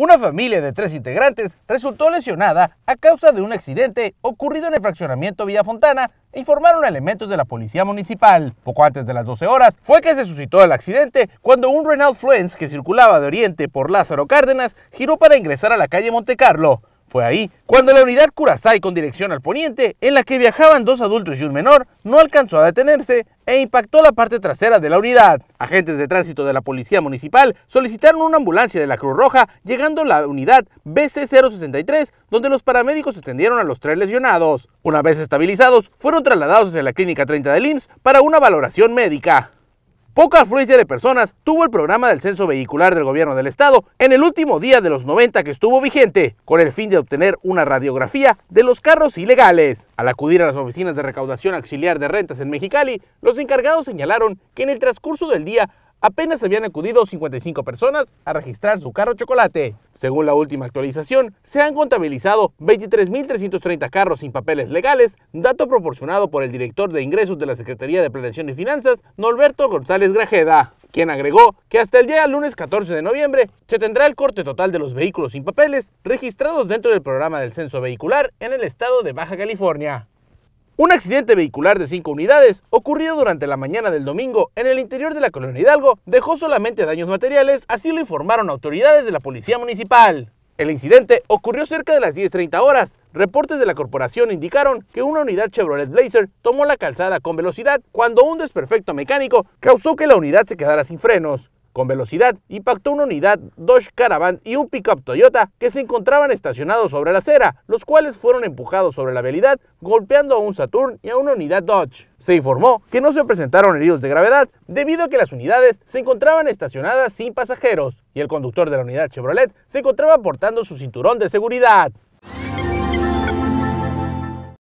Una familia de tres integrantes resultó lesionada a causa de un accidente ocurrido en el fraccionamiento Villa Fontana, e informaron elementos de la policía municipal. Poco antes de las 12 horas fue que se suscitó el accidente cuando un Renault Fluence que circulaba de oriente por Lázaro Cárdenas giró para ingresar a la calle Montecarlo. Fue ahí cuando la unidad Curasai con dirección al poniente, en la que viajaban dos adultos y un menor, no alcanzó a detenerse e impactó la parte trasera de la unidad. Agentes de tránsito de la Policía Municipal solicitaron una ambulancia de la Cruz Roja, llegando a la unidad BC-063, donde los paramédicos atendieron a los tres lesionados. Una vez estabilizados, fueron trasladados a la Clínica 30 de IMSS para una valoración médica. Poca afluencia de personas tuvo el programa del censo vehicular del gobierno del estado en el último día de los 90 que estuvo vigente, con el fin de obtener una radiografía de los carros ilegales. Al acudir a las oficinas de recaudación auxiliar de rentas en Mexicali, los encargados señalaron que en el transcurso del día apenas habían acudido 55 personas a registrar su carro chocolate. Según la última actualización, se han contabilizado 23.330 carros sin papeles legales, dato proporcionado por el director de ingresos de la Secretaría de Planeación y Finanzas, Norberto González Grajeda quien agregó que hasta el día lunes 14 de noviembre se tendrá el corte total de los vehículos sin papeles registrados dentro del programa del censo vehicular en el estado de Baja California. Un accidente vehicular de cinco unidades, ocurrido durante la mañana del domingo en el interior de la colonia Hidalgo, dejó solamente daños materiales, así lo informaron autoridades de la Policía Municipal. El incidente ocurrió cerca de las 10.30 horas. Reportes de la corporación indicaron que una unidad Chevrolet Blazer tomó la calzada con velocidad cuando un desperfecto mecánico causó que la unidad se quedara sin frenos con velocidad impactó una unidad Dodge Caravan y un pickup Toyota que se encontraban estacionados sobre la acera, los cuales fueron empujados sobre la vialidad, golpeando a un Saturn y a una unidad Dodge. Se informó que no se presentaron heridos de gravedad debido a que las unidades se encontraban estacionadas sin pasajeros y el conductor de la unidad Chevrolet se encontraba portando su cinturón de seguridad.